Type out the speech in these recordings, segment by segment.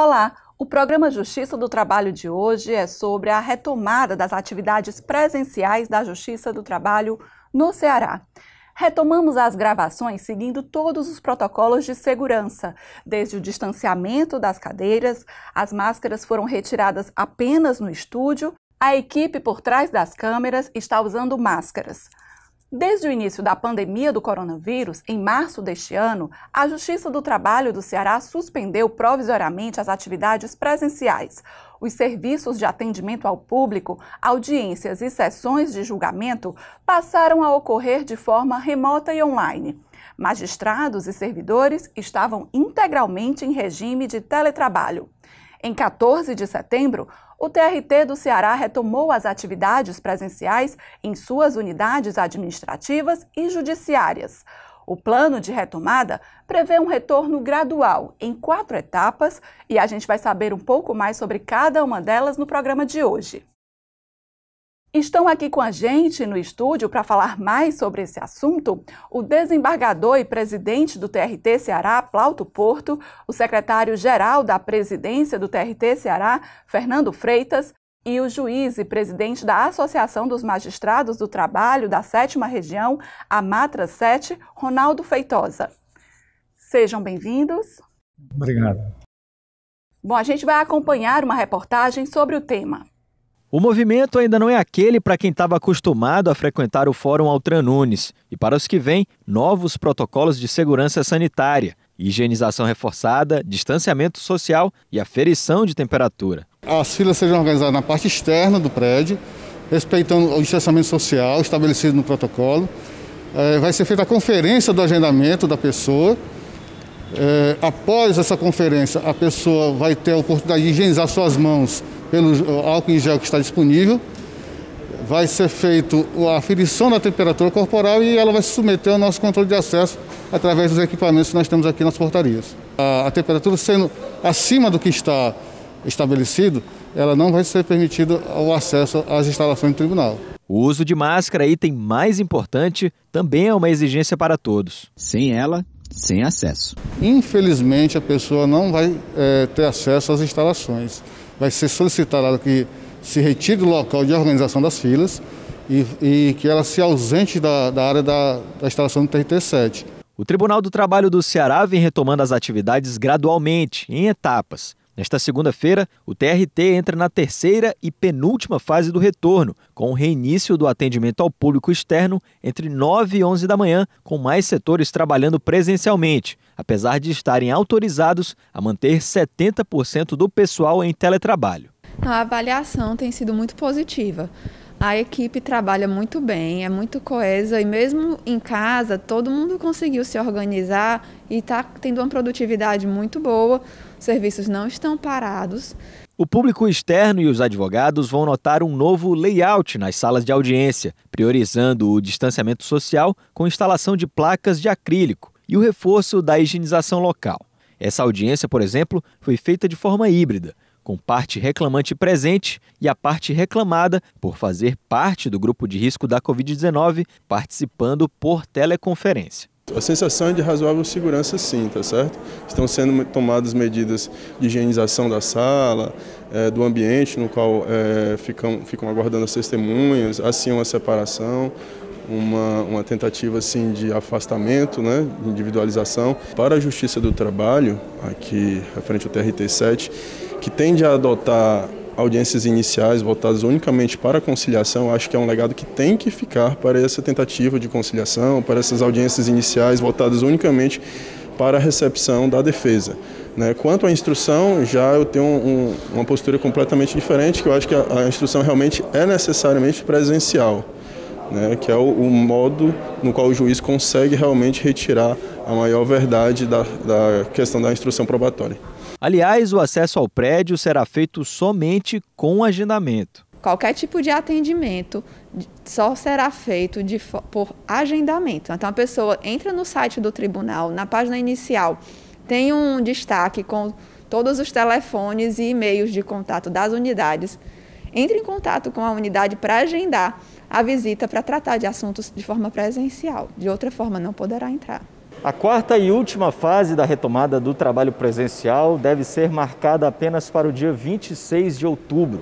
Olá! O programa Justiça do Trabalho de hoje é sobre a retomada das atividades presenciais da Justiça do Trabalho no Ceará. Retomamos as gravações seguindo todos os protocolos de segurança, desde o distanciamento das cadeiras, as máscaras foram retiradas apenas no estúdio, a equipe por trás das câmeras está usando máscaras. Desde o início da pandemia do coronavírus, em março deste ano, a Justiça do Trabalho do Ceará suspendeu provisoriamente as atividades presenciais. Os serviços de atendimento ao público, audiências e sessões de julgamento passaram a ocorrer de forma remota e online. Magistrados e servidores estavam integralmente em regime de teletrabalho. Em 14 de setembro, o TRT do Ceará retomou as atividades presenciais em suas unidades administrativas e judiciárias. O plano de retomada prevê um retorno gradual, em quatro etapas, e a gente vai saber um pouco mais sobre cada uma delas no programa de hoje. Estão aqui com a gente no estúdio para falar mais sobre esse assunto o desembargador e presidente do TRT Ceará, Plauto Porto, o secretário-geral da presidência do TRT Ceará, Fernando Freitas, e o juiz e presidente da Associação dos Magistrados do Trabalho da Sétima Região, a Matra 7, Ronaldo Feitosa. Sejam bem-vindos. Obrigado. Bom, a gente vai acompanhar uma reportagem sobre o tema. O movimento ainda não é aquele para quem estava acostumado a frequentar o Fórum Altran Nunes. E para os que vêm, novos protocolos de segurança sanitária, higienização reforçada, distanciamento social e aferição de temperatura. As filas sejam organizadas na parte externa do prédio, respeitando o distanciamento social estabelecido no protocolo. É, vai ser feita a conferência do agendamento da pessoa. É, após essa conferência, a pessoa vai ter a oportunidade de higienizar suas mãos pelo eh, álcool em gel que está disponível. Vai ser feito a aferição da temperatura corporal e ela vai se submeter ao nosso controle de acesso através dos equipamentos que nós temos aqui nas portarias. A, a temperatura sendo acima do que está estabelecido, ela não vai ser permitida o acesso às instalações do tribunal. O uso de máscara, item mais importante, também é uma exigência para todos. Sem ela, sem acesso. Infelizmente, a pessoa não vai é, ter acesso às instalações vai ser solicitado que se retire do local de organização das filas e, e que ela se ausente da, da área da, da instalação do TRT-7. O Tribunal do Trabalho do Ceará vem retomando as atividades gradualmente, em etapas. Nesta segunda-feira, o TRT entra na terceira e penúltima fase do retorno, com o reinício do atendimento ao público externo entre 9 e 11 da manhã, com mais setores trabalhando presencialmente apesar de estarem autorizados a manter 70% do pessoal em teletrabalho. A avaliação tem sido muito positiva. A equipe trabalha muito bem, é muito coesa e mesmo em casa todo mundo conseguiu se organizar e está tendo uma produtividade muito boa. Os serviços não estão parados. O público externo e os advogados vão notar um novo layout nas salas de audiência, priorizando o distanciamento social com instalação de placas de acrílico e o reforço da higienização local. Essa audiência, por exemplo, foi feita de forma híbrida, com parte reclamante presente e a parte reclamada por fazer parte do grupo de risco da Covid-19, participando por teleconferência. A sensação é de razoável segurança sim, tá certo? Estão sendo tomadas medidas de higienização da sala, é, do ambiente no qual é, ficam, ficam aguardando as testemunhas, assim uma separação uma, uma tentativa assim de afastamento, né, individualização para a Justiça do Trabalho aqui referente ao TRT7, que tende a adotar audiências iniciais voltadas unicamente para a conciliação, acho que é um legado que tem que ficar para essa tentativa de conciliação, para essas audiências iniciais voltadas unicamente para a recepção da defesa. Né. Quanto à instrução, já eu tenho um, uma postura completamente diferente, que eu acho que a, a instrução realmente é necessariamente presencial né, que é o, o, modo no qual o juiz consegue realmente retirar a maior verdade da, da questão da instrução probatória. Aliás, o acesso ao prédio será feito somente com agendamento. Qualquer tipo de atendimento só será feito de, por agendamento. Então, a pessoa entra no site do tribunal, na página inicial, tem um destaque com todos os telefones e e-mails de contato das unidades entre em contato com a unidade para agendar a visita para tratar de assuntos de forma presencial. De outra forma, não poderá entrar. A quarta e última fase da retomada do trabalho presencial deve ser marcada apenas para o dia 26 de outubro.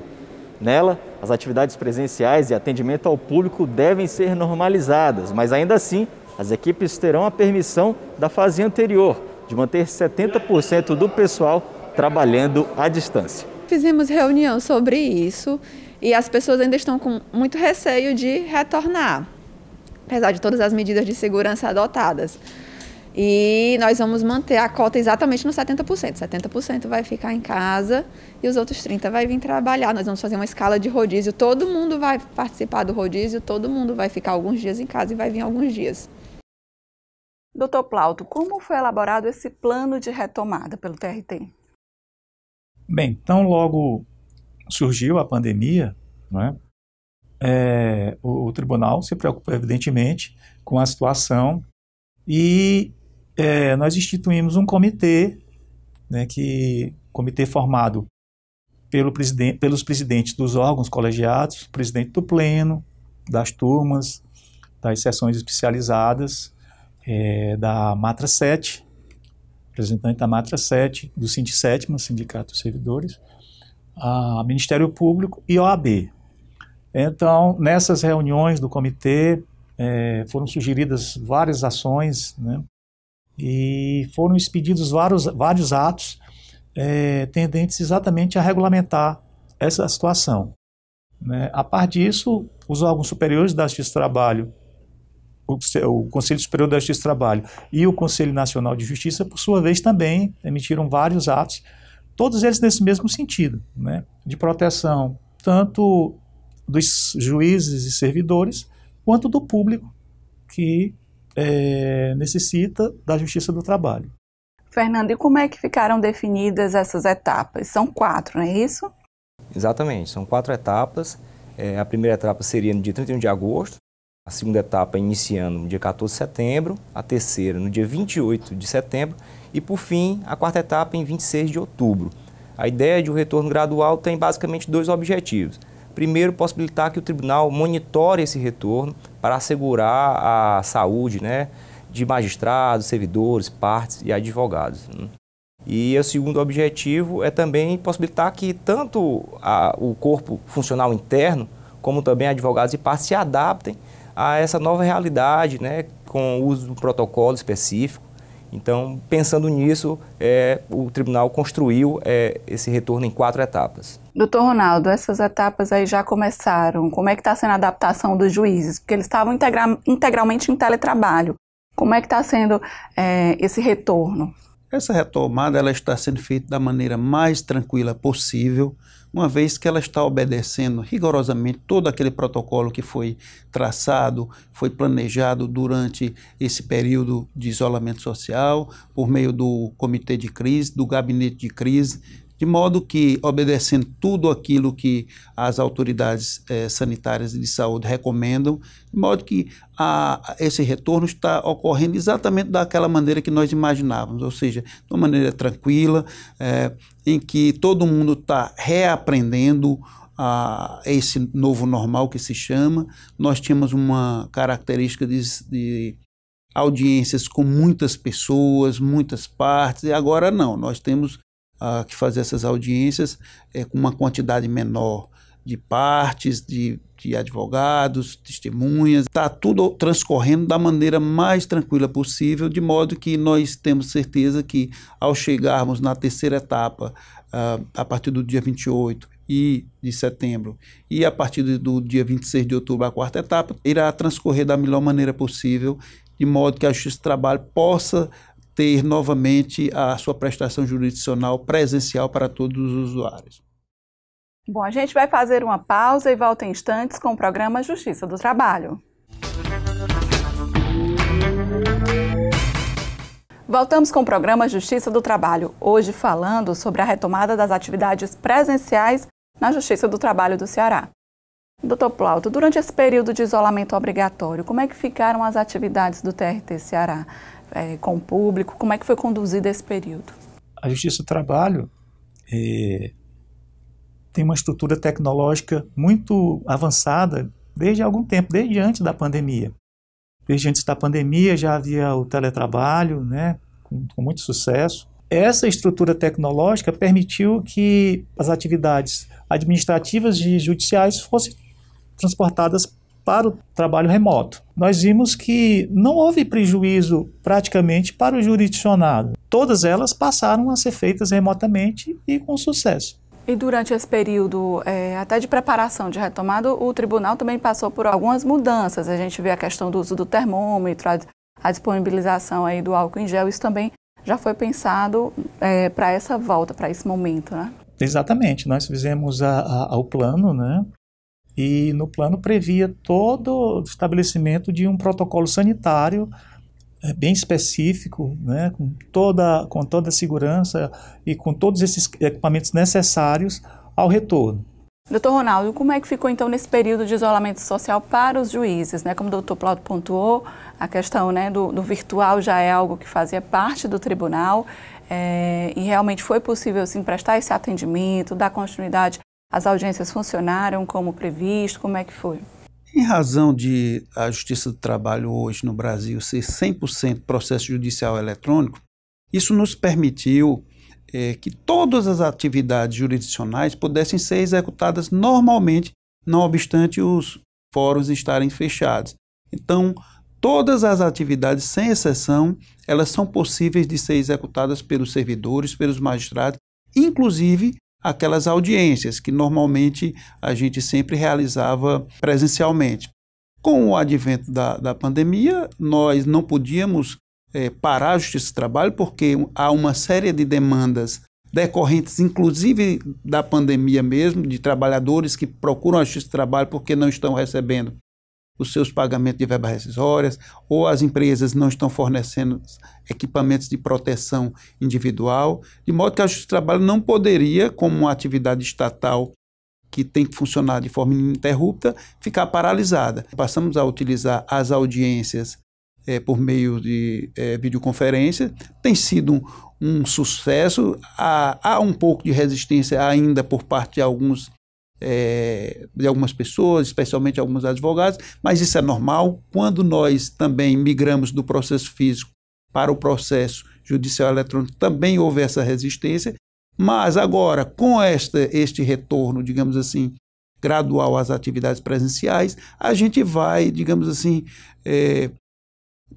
Nela, as atividades presenciais e atendimento ao público devem ser normalizadas, mas ainda assim, as equipes terão a permissão da fase anterior, de manter 70% do pessoal trabalhando à distância fizemos reunião sobre isso e as pessoas ainda estão com muito receio de retornar, apesar de todas as medidas de segurança adotadas. E nós vamos manter a cota exatamente nos 70%. 70% vai ficar em casa e os outros 30% vai vir trabalhar. Nós vamos fazer uma escala de rodízio. Todo mundo vai participar do rodízio, todo mundo vai ficar alguns dias em casa e vai vir alguns dias. Doutor Plauto, como foi elaborado esse plano de retomada pelo TRT? Bem, então logo surgiu a pandemia, é? é, o, o, tribunal se preocupa evidentemente com a situação e é, nós instituímos um comitê, né, que comitê formado pelo pelos presidentes dos órgãos colegiados, presidente do pleno, das turmas, das sessões especializadas, é, da Matra 7, representante da Matra 7, do Sinti 7, Sindicato dos Servidores, a Ministério Público e OAB. Então, nessas reuniões do comitê, é, foram sugeridas várias ações, né? e foram expedidos vários, vários atos é, tendentes exatamente a regulamentar essa situação. Né? A par disso, os órgãos superiores da Justiça do Trabalho o, Conselho Superior da Justiça do Trabalho e o Conselho Nacional de Justiça, por sua vez, também emitiram vários atos, todos eles nesse mesmo sentido, né, de proteção tanto dos juízes e servidores quanto do público que é, necessita da Justiça do Trabalho. Fernando, e como é que ficaram definidas essas etapas? São quatro, não é isso? Exatamente, são quatro etapas. É, a primeira etapa seria no dia 31 de agosto, a segunda etapa iniciando no dia 14 de setembro, a terceira no dia 28 de setembro e, por fim, a quarta etapa em 26 de outubro. A ideia de um retorno gradual tem basicamente dois objetivos. Primeiro, possibilitar que o tribunal monitore esse retorno para assegurar a saúde né, de magistrados, servidores, partes e advogados. Né. E o segundo objetivo é também possibilitar que tanto a, o corpo funcional interno, como também advogados e partes se adaptem a essa nova realidade, né, com o uso de um protocolo específico. Então, pensando nisso, é, o tribunal construiu é, esse retorno em quatro etapas. Doutor Ronaldo, essas etapas aí já começaram. Como é que está sendo a adaptação dos juízes? Porque eles estavam integra integralmente em teletrabalho. Como é que está sendo é, esse retorno? Essa retomada ela está sendo feita da maneira mais tranquila possível, uma vez que ela está obedecendo rigorosamente todo aquele protocolo que foi traçado, foi planejado durante esse período de isolamento social, por meio do comitê de crise, do gabinete de crise, de modo que, obedecendo tudo aquilo que as autoridades eh, sanitárias e de saúde recomendam, de modo que a, esse retorno está ocorrendo exatamente daquela maneira que nós imaginávamos, ou seja, de uma maneira tranquila, eh, em que todo mundo está reaprendendo a esse novo normal que se chama. Nós tínhamos uma característica de, de audiências com muitas pessoas, muitas partes, e agora não, nós temos ah, que fazer essas audiências é, com uma quantidade menor de partes, de, de advogados, testemunhas. Está tudo transcorrendo da maneira mais tranquila possível, de modo que nós temos certeza que, ao chegarmos na terceira etapa, uh, a partir do dia 28 e de setembro, e a partir do dia 26 de outubro, a quarta etapa, irá transcorrer da melhor maneira possível, de modo que a Justiça do Trabalho possa ter novamente a sua prestação jurisdicional presencial para todos os usuários. Bom, a gente vai fazer uma pausa e volta em instantes com o programa Justiça do Trabalho. Voltamos com o programa Justiça do Trabalho, hoje falando sobre a retomada das atividades presenciais na Justiça do Trabalho do Ceará. Doutor Plauto, durante esse período de isolamento obrigatório, como é que ficaram as atividades do TRT Ceará é, com o público? Como é que foi conduzido esse período? A Justiça do Trabalho é, tem uma estrutura tecnológica muito avançada desde algum tempo, desde antes da pandemia. Desde antes da pandemia já havia o teletrabalho, né, com, com muito sucesso. Essa estrutura tecnológica permitiu que as atividades administrativas e judiciais fossem transportadas para o trabalho remoto. Nós vimos que não houve prejuízo praticamente para o jurisdicionado. Todas elas passaram a ser feitas remotamente e com sucesso. E durante esse período, é, até de preparação de retomada, o tribunal também passou por algumas mudanças. A gente vê a questão do uso do termômetro, a, a disponibilização aí do álcool em gel. Isso também já foi pensado é, para essa volta, para esse momento, né? Exatamente. Nós fizemos a, a, ao plano, né? E no plano previa todo o estabelecimento de um protocolo sanitário é bem específico, né, com, toda, com toda a segurança e com todos esses equipamentos necessários ao retorno. Doutor Ronaldo, como é que ficou então nesse período de isolamento social para os juízes? Né? Como o doutor Plauto pontuou, a questão né, do, do virtual já é algo que fazia parte do tribunal é, e realmente foi possível sim, prestar esse atendimento, dar continuidade. As audiências funcionaram como previsto? Como é que foi? Em razão de a Justiça do Trabalho hoje no Brasil ser 100% processo judicial eletrônico, isso nos permitiu é, que todas as atividades jurisdicionais pudessem ser executadas normalmente, não obstante os fóruns estarem fechados. Então, todas as atividades, sem exceção, elas são possíveis de ser executadas pelos servidores, pelos magistrados, inclusive aquelas audiências que normalmente a gente sempre realizava presencialmente. Com o advento da, da pandemia, nós não podíamos é, parar a justiça do trabalho, porque há uma série de demandas decorrentes, inclusive da pandemia mesmo, de trabalhadores que procuram a justiça do trabalho porque não estão recebendo os seus pagamentos de verbas rescisórias, ou as empresas não estão fornecendo equipamentos de proteção individual, de modo que a Justiça do Trabalho não poderia, como uma atividade estatal que tem que funcionar de forma ininterrupta, ficar paralisada. Passamos a utilizar as audiências é, por meio de é, videoconferência. Tem sido um, um sucesso. Há, há, um pouco de resistência ainda por parte de alguns é, de algumas pessoas, especialmente alguns advogados, mas isso é normal. Quando nós também migramos do processo físico para o processo judicial eletrônico, também houve essa resistência. Mas agora, com esta, este retorno, digamos assim, gradual às atividades presenciais, a gente vai, digamos assim, é,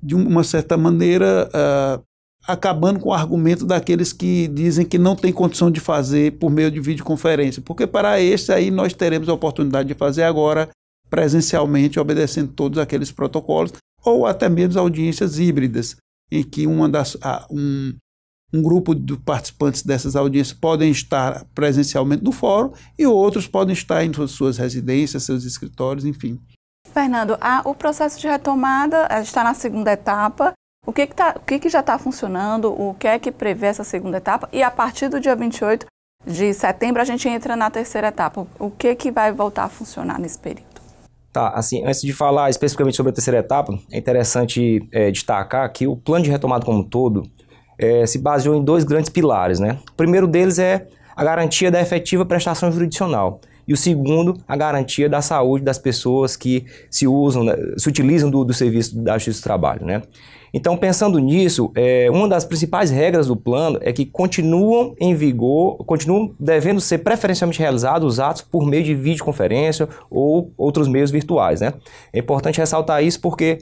de uma certa maneira, uh, acabando com o argumento daqueles que dizem que não tem condição de fazer por meio de videoconferência, porque para esse aí nós teremos a oportunidade de fazer agora presencialmente, obedecendo todos aqueles protocolos, ou até mesmo audiências híbridas, em que uma das, um, um grupo de participantes dessas audiências podem estar presencialmente no fórum e outros podem estar em suas residências, seus escritórios, enfim. Fernando, a, o processo de retomada está na segunda etapa. O que, que, tá, o que, que já está funcionando, o que é que prevê essa segunda etapa e a partir do dia 28 de setembro a gente entra na terceira etapa. O que, que vai voltar a funcionar nesse período? Tá, assim, antes de falar especificamente sobre a terceira etapa, é interessante é, destacar que o plano de retomada como um todo é, se baseou em dois grandes pilares, né? O primeiro deles é a garantia da efetiva prestação jurisdicional. E o segundo, a garantia da saúde das pessoas que se usam, né, se utilizam do, do serviço da Justiça do Trabalho, né? Então, pensando nisso, é, uma das principais regras do plano é que continuam em vigor, continuam devendo ser preferencialmente realizados os atos por meio de videoconferência ou outros meios virtuais, né? É importante ressaltar isso porque,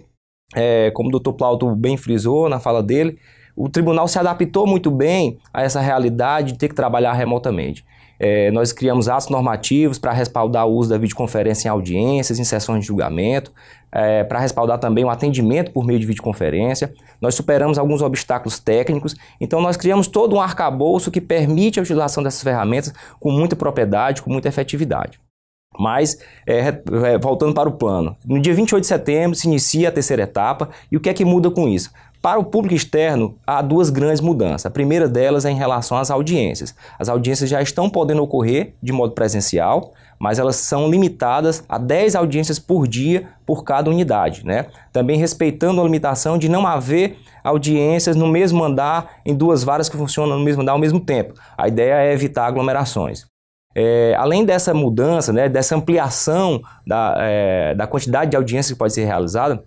é, como o doutor Plauto bem frisou na fala dele, o tribunal se adaptou muito bem a essa realidade de ter que trabalhar remotamente. É, nós criamos atos normativos para respaldar o uso da videoconferência em audiências, em sessões de julgamento, é, para respaldar também o atendimento por meio de videoconferência. Nós superamos alguns obstáculos técnicos, então nós criamos todo um arcabouço que permite a utilização dessas ferramentas com muita propriedade, com muita efetividade. Mas, é, é voltando para o plano, no dia 28 de setembro se inicia a terceira etapa, e o que é que muda com isso? Para o público externo, há duas grandes mudanças. A primeira delas é em relação às audiências. As audiências já estão podendo ocorrer de modo presencial, mas elas são limitadas a 10 audiências por dia por cada unidade, né? Também respeitando a limitação de não haver audiências no mesmo andar, em duas varas que funcionam no mesmo andar ao mesmo tempo. A ideia é evitar aglomerações. É, além dessa mudança, né, dessa ampliação da, é, da quantidade de audiências que pode ser realizada,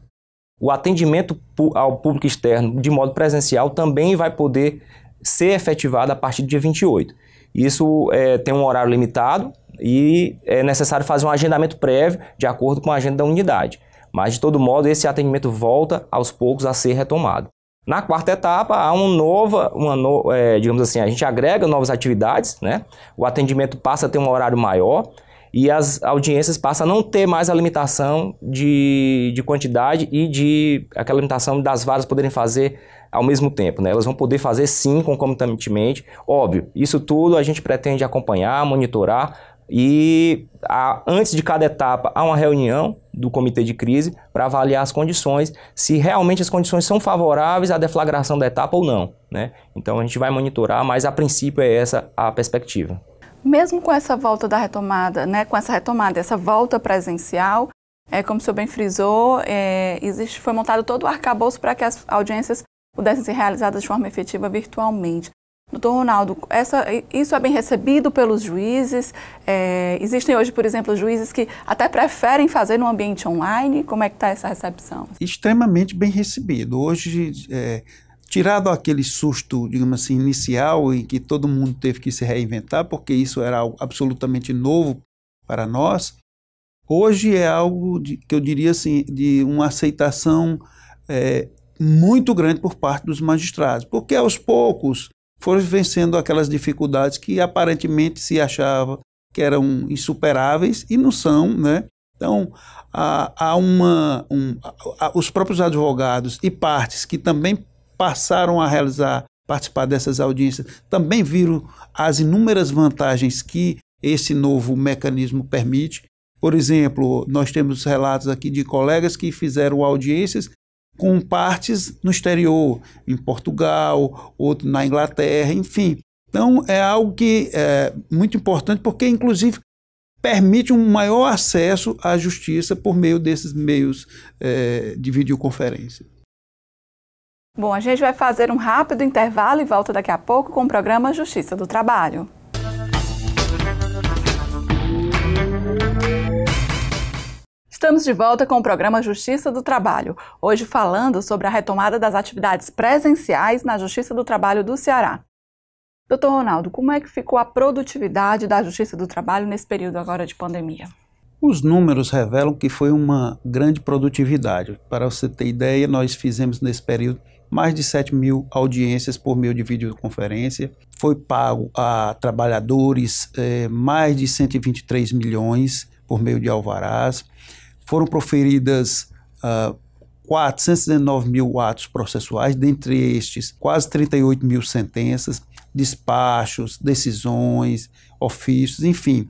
o atendimento ao público externo de modo presencial também vai poder ser efetivado a partir do dia 28. Isso é, tem um horário limitado e é necessário fazer um agendamento prévio de acordo com a agenda da unidade. Mas, de todo modo, esse atendimento volta aos poucos a ser retomado. Na quarta etapa, há um nova, uma no, é, digamos assim, a gente agrega novas atividades, né? o atendimento passa a ter um horário maior e as audiências passam a não ter mais a limitação de, de quantidade e de aquela limitação das varas poderem fazer ao mesmo tempo. Né? Elas vão poder fazer sim concomitantemente, óbvio. Isso tudo a gente pretende acompanhar, monitorar e a, antes de cada etapa há uma reunião do comitê de crise para avaliar as condições, se realmente as condições são favoráveis à deflagração da etapa ou não. Né? Então a gente vai monitorar, mas a princípio é essa a perspectiva. Mesmo com essa volta da retomada, né, com essa retomada, essa volta presencial, é, como o senhor bem frisou, é, existe, foi montado todo o arcabouço para que as audiências pudessem ser realizadas de forma efetiva virtualmente. Doutor Ronaldo, essa, isso é bem recebido pelos juízes? É, existem hoje, por exemplo, juízes que até preferem fazer no ambiente online? Como é que está essa recepção? Extremamente bem recebido. Hoje, é, tirado aquele susto, digamos assim, inicial em que todo mundo teve que se reinventar, porque isso era algo absolutamente novo para nós, hoje é algo de, que eu diria assim, de uma aceitação é, muito grande por parte dos magistrados, porque aos poucos foram vencendo aquelas dificuldades que aparentemente se achava que eram insuperáveis e não são, né? Então, há, há uma, um, há, os próprios advogados e partes que também passaram a realizar, participar dessas audiências, também viram as inúmeras vantagens que esse novo mecanismo permite. Por exemplo, nós temos relatos aqui de colegas que fizeram audiências com partes no exterior, em Portugal, outro na Inglaterra, enfim. Então, é algo que é muito importante, porque, inclusive, permite um maior acesso à justiça por meio desses meios é, de videoconferência. Bom, a gente vai fazer um rápido intervalo e volta daqui a pouco com o programa Justiça do Trabalho. Estamos de volta com o programa Justiça do Trabalho, hoje falando sobre a retomada das atividades presenciais na Justiça do Trabalho do Ceará. Doutor Ronaldo, como é que ficou a produtividade da Justiça do Trabalho nesse período agora de pandemia? Os números revelam que foi uma grande produtividade. Para você ter ideia, nós fizemos nesse período mais de 7 mil audiências por meio de videoconferência. Foi pago a trabalhadores eh, mais de 123 milhões por meio de alvarás. Foram proferidas uh, ah, 419 mil atos processuais, dentre estes, quase 38 mil sentenças, despachos, decisões, ofícios, enfim.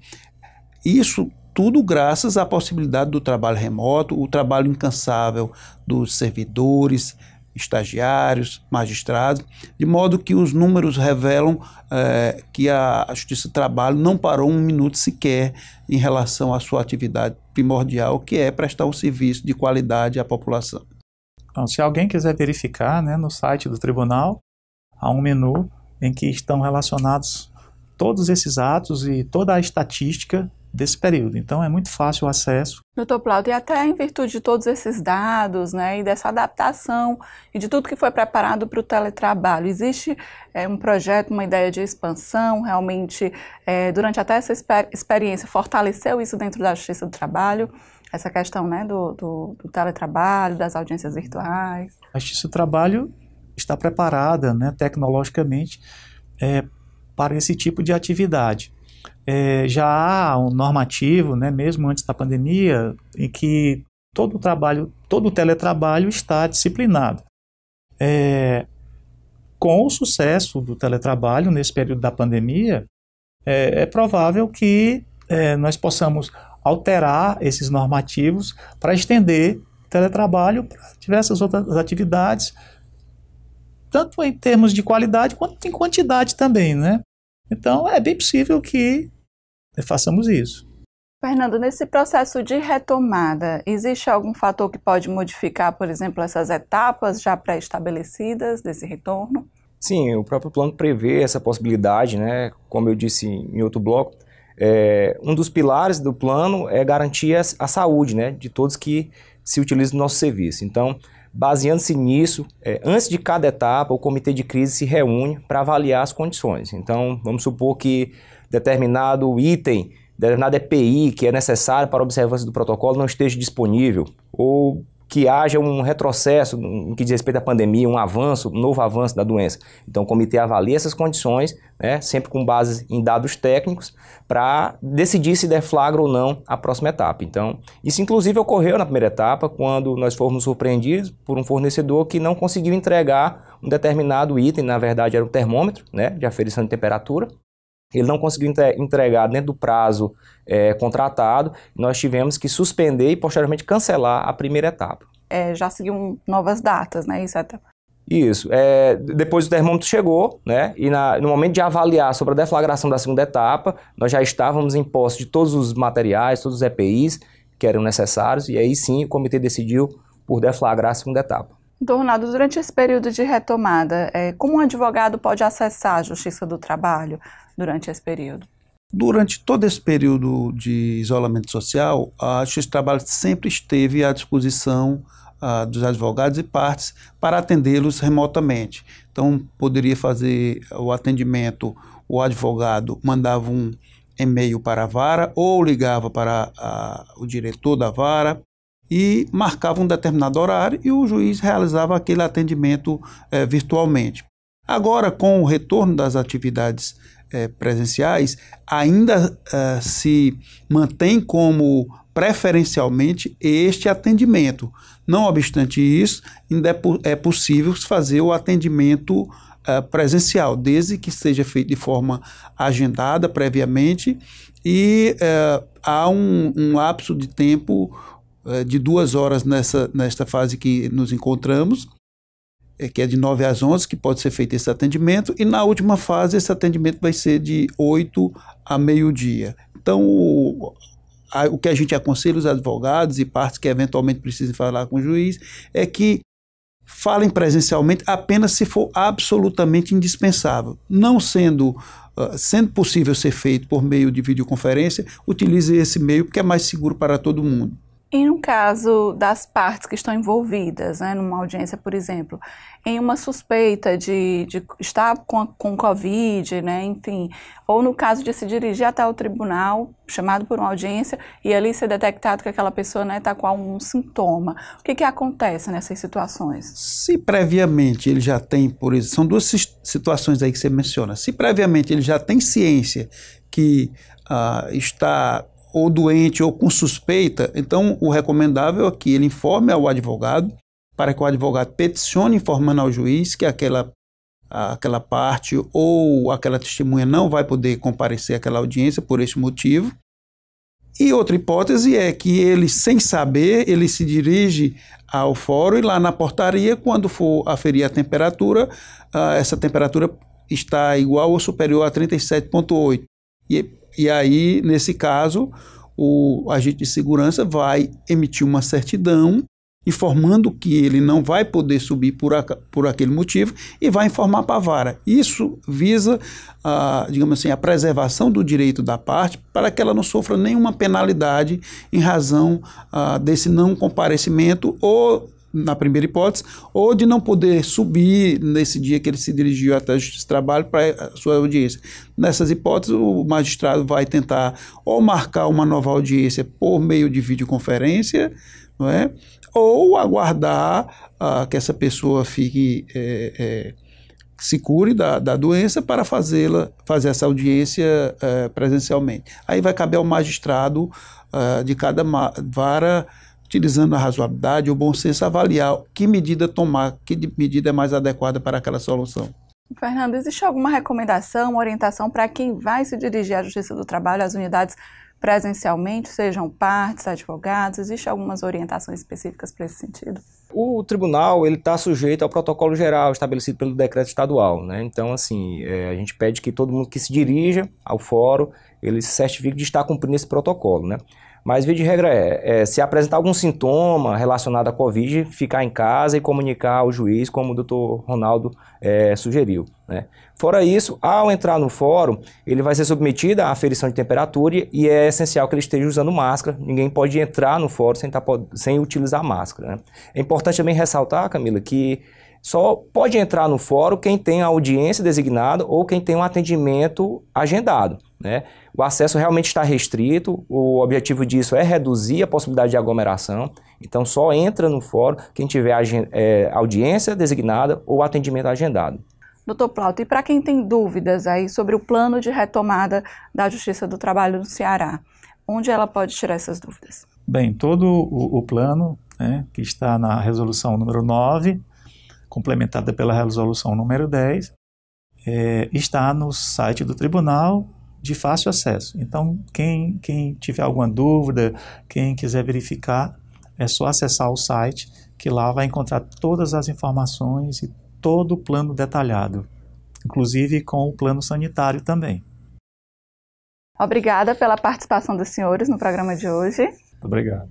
Isso tudo graças à possibilidade do trabalho remoto, o trabalho incansável dos servidores, estagiários, magistrados, de modo que os números revelam é, que a, Justiça do Trabalho não parou um minuto sequer em relação à sua atividade primordial, que é prestar um serviço de qualidade à população. Então, se alguém quiser verificar, né, no site do tribunal há um menu em que estão relacionados todos esses atos e toda a estatística desse período. Então é muito fácil o acesso. Doutor Plauto, e até em virtude de todos esses dados, né, e dessa adaptação e de tudo que foi preparado para o teletrabalho, existe é, um projeto, uma ideia de expansão, realmente, é, durante até essa exper experiência, fortaleceu isso dentro da Justiça do Trabalho? Essa questão né, do, do, do teletrabalho, das audiências virtuais. A Justiça do Trabalho está preparada né, tecnologicamente é, para esse tipo de atividade é, já há um normativo, né, mesmo antes da pandemia, em que todo o trabalho, todo o teletrabalho está disciplinado. É, com o sucesso do teletrabalho nesse período da pandemia, é, é provável que é, nós possamos alterar esses normativos para estender teletrabalho para diversas outras atividades, tanto em termos de qualidade quanto em quantidade também, né? Então, é bem possível que façamos isso. Fernando, nesse processo de retomada, existe algum fator que pode modificar, por exemplo, essas etapas já pré-estabelecidas desse retorno? Sim, o próprio plano prevê essa possibilidade, né? Como eu disse em outro bloco, é, um dos pilares do plano é garantir a saúde, né, de todos que se utilizam no nosso serviço. Então, Baseando-se nisso, é, antes de cada etapa, o comitê de crise se reúne para avaliar as condições. Então, vamos supor que determinado item, determinado EPI que é necessário para a observância do protocolo não esteja disponível, ou que haja um retrocesso no que diz respeito à pandemia, um avanço, um novo avanço da doença. Então, o comitê avalia essas condições, né, sempre com base em dados técnicos, para decidir se deflagra ou não a próxima etapa. Então, isso inclusive ocorreu na primeira etapa, quando nós fomos surpreendidos por um fornecedor que não conseguiu entregar um determinado item, na verdade era um termômetro né, de aferição de temperatura, ele não conseguiu entregar dentro do prazo é, contratado, nós tivemos que suspender e posteriormente cancelar a primeira etapa. É, já seguiam novas datas, né? Isso até... Isso. É, depois o termômetro chegou, né? E na, no momento de avaliar sobre a deflagração da segunda etapa, nós já estávamos em posse de todos os materiais, todos os EPIs que eram necessários, e aí sim o comitê decidiu por deflagrar a segunda etapa. Dornado, durante esse período de retomada, é, como um advogado pode acessar a Justiça do Trabalho durante esse período? Durante todo esse período de isolamento social, a Justiça do Trabalho sempre esteve à disposição ah, dos advogados e partes para atendê-los remotamente. Então, poderia fazer o atendimento, o advogado mandava um e-mail para a vara ou ligava para ah, o diretor da vara e marcava um determinado horário e o juiz realizava aquele atendimento é, virtualmente. Agora, com o retorno das atividades é, presenciais, ainda é, se mantém como preferencialmente este atendimento. Não obstante isso, ainda é, é possível fazer o atendimento presencial, desde que seja feito de forma agendada previamente e há um, um lapso de tempo eh, de duas horas nessa, nesta fase que nos encontramos, eh, que é de 9 às 11, que pode ser feito esse atendimento, e na última fase esse atendimento vai ser de 8 a meio-dia. Então, o, a, o que a gente aconselha os advogados e partes que eventualmente precisem falar com o juiz é que falem presencialmente apenas se for absolutamente indispensável. Não sendo ah, sendo possível ser feito por meio de videoconferência, utilize esse meio porque é mais seguro para todo mundo. E no caso das partes que estão envolvidas, né, numa audiência, por exemplo, em uma suspeita de, de estar com, a, com Covid, né, enfim, ou no caso de se dirigir até o tribunal, chamado por uma audiência, e ali ser detectado que aquela pessoa está né, tá com algum sintoma. O que, que acontece nessas situações? Se previamente ele já tem, por exemplo, são duas situações aí que você menciona. Se previamente ele já tem ciência que ah, está ou doente ou com suspeita, então o recomendável é que ele informe ao advogado, para que o advogado peticione informando ao juiz que aquela, aquela parte ou aquela testemunha não vai poder comparecer àquela audiência por este motivo. E outra hipótese é que ele, sem saber, ele se dirige ao fórum e lá na portaria, quando for aferir a temperatura, ah, essa temperatura está igual ou superior a 37,8. E e aí, nesse caso, o agente de segurança vai emitir uma certidão informando que ele não vai poder subir por, a, por aquele motivo e vai informar para a vara. Isso visa, a, digamos assim, a preservação do direito da parte para que ela não sofra nenhuma penalidade em razão a, desse não comparecimento ou na primeira hipótese, ou de não poder subir nesse dia que ele se dirigiu até a Justiça de Trabalho para sua audiência. Nessas hipóteses, o magistrado vai tentar ou marcar uma nova audiência por meio de videoconferência, não é? ou aguardar ah, que essa pessoa fique. É, é, se cure da, da doença para fazê-la fazer essa audiência eh, presencialmente. Aí vai caber ao magistrado ah, de cada vara utilizando a razoabilidade e o bom senso, avaliar que medida tomar, que medida é mais adequada para aquela solução. Fernando, existe alguma recomendação, orientação para quem vai se dirigir à Justiça do Trabalho, às unidades presencialmente, sejam partes, advogados? Existe algumas orientações específicas para esse sentido? O tribunal ele está sujeito ao protocolo geral estabelecido pelo decreto estadual, né? Então, assim, é, a gente pede que todo mundo que se dirija ao fórum ele se certifique de estar cumprindo esse protocolo, né? Mas, via de regra, é, é, se apresentar algum sintoma relacionado à Covid, ficar em casa e comunicar ao juiz, como o doutor Ronaldo é, sugeriu. Né? Fora isso, ao entrar no fórum, ele vai ser submetido à aferição de temperatura e é essencial que ele esteja usando máscara. Ninguém pode entrar no fórum sem, tá, sem utilizar máscara. Né? É importante também ressaltar, Camila, que só pode entrar no fórum quem tem a audiência designada ou quem tem um atendimento agendado. Né? O acesso realmente está restrito, o objetivo disso é reduzir a possibilidade de aglomeração, então só entra no fórum quem tiver é, audiência designada ou atendimento agendado. Doutor Plauto, e para quem tem dúvidas aí sobre o plano de retomada da Justiça do Trabalho no Ceará, onde ela pode tirar essas dúvidas? Bem, todo o, o plano né, que está na resolução número 9, complementada pela resolução número 10, é, está no site do tribunal de fácil acesso. Então, quem, quem tiver alguma dúvida, quem quiser verificar, é só acessar o site, que lá vai encontrar todas as informações e todo o plano detalhado, inclusive com o plano sanitário também. Obrigada pela participação dos senhores no programa de hoje. Obrigado.